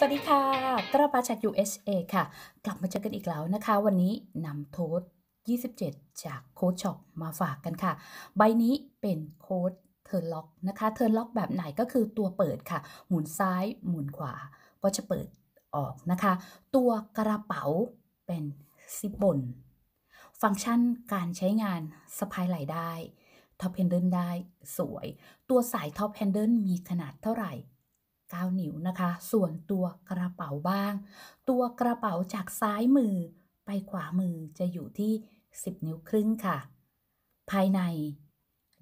สวัสดีค่ะ กระปาจาก USA ค่ะ กลับมาเจอกันอีกแล้วนะคะ วันนี้นำโทษ27 จากโค้ดช็อปมาฝากกันค่ะ ใบนี้เป็นโค้ดเทิร์นล็อกนะคะ เทิร์นล็อกแบบไหนก็คือตัวเปิดค่ะ หมุนซ้าย หมุนขวา ก็จะเปิดออกนะคะ ตัวกระเป๋าเป็นซิบบน ฟังก์ชันการใช้งานสะพายไหลได้ ท็อปแฮนเดิลได้ สวย ตัวสายท็อปแฮนเดิลมีขนาดเท่าไหร่9นิ้วนะคะ ส่วนตัวกระเป๋าบ้าง ตัวกระเป๋าจากซ้ายมือไปขวามือจะอยู่ที่ 10 นิ้วครึ่งค่ะ ภายใน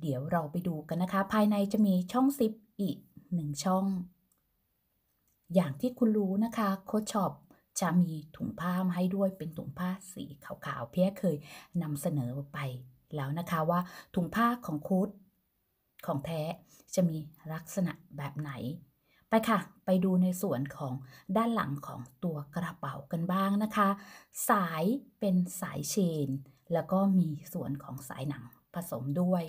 เดี๋ยวเราไปดูกันนะคะ ภายในจะมีช่องซิปอีกหนึ่งช่อง อย่างที่คุณรู้นะคะโคชชอปจะมีถุงผ้ามาให้ด้วย เป็นถุงผ้าสีขาว ๆ เพียเคยนำเสนอไปแล้วนะคะว่าถุงผ้าของโค้ดของแท้จะมีลักษณะแบบไหนไปค่ะ ไปดูในส่วนของด้านหลังของตัวกระเป๋ากันบ้างนะคะ สายเป็นสายเชน แล้วก็มีส่วนของสายหนังผสมด้วย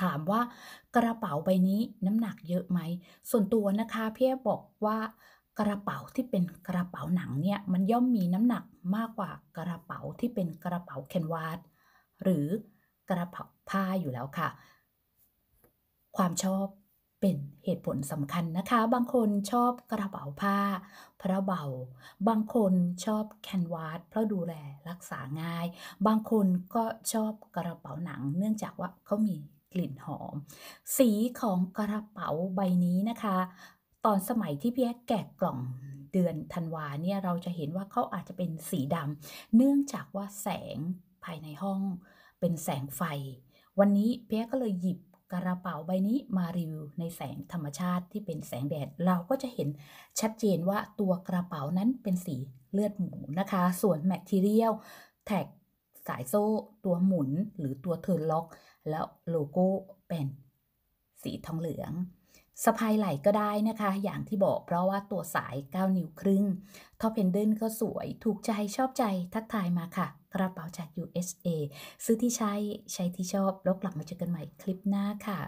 ถามว่ากระเป๋าใบนี้น้ำหนักเยอะไหม ส่วนตัวนะคะพี่บอกว่ากระเป๋าที่เป็นกระเป๋าหนังเนี่ย มันย่อมมีน้ำหนักมากกว่ากระเป๋าที่เป็นกระเป๋าแคนวาสหรือกระเป๋าผ้าอยู่แล้วค่ะ ความชอบเป็นเหตุผลสำคัญนะคะ บางคนชอบกระเป๋าผ้าเพราะเบา บางคนชอบแคนวาสเพราะดูแลรักษาง่าย บางคนก็ชอบกระเป๋าหนัง เนื่องจากว่าเขามีกลิ่นหอม สีของกระเป๋าใบนี้นะคะ ตอนสมัยที่พี่แอ๊แกะกล่องเดือนธันวา เนี่ย เราจะเห็นว่าเขาอาจจะเป็นสีดำ เนื่องจากว่าแสงภายในห้อง เป็นแสงไฟ วันนี้เพียก็เลยหยิบกระเป๋าใบนี้มารีวิวในแสงธรรมชาติที่เป็นแสงแดด เราก็จะเห็นชัดเจนว่าตัวกระเป๋านั้นเป็นสีเลือดหมูนะคะ ส่วนแมทเทียลแท็กสายโซ่ ตัวหมุนหรือตัวเทิร์นล็อกแล้วโลโก้เป็นสีทองเหลืองสะพายไหล่ก็ได้นะคะ อย่างที่บอกเพราะว่าตัวสาย 9 นิ้วครึ่งท็อปเพนเดิลก็สวย ถูกใจ ชอบใจทักทายมาค่ะ กระเป๋าจาก USA ซื้อที่ใช้ใช้ที่ชอบแล้วกลับมาเจอกันใหม่คลิปหน้าค่ะ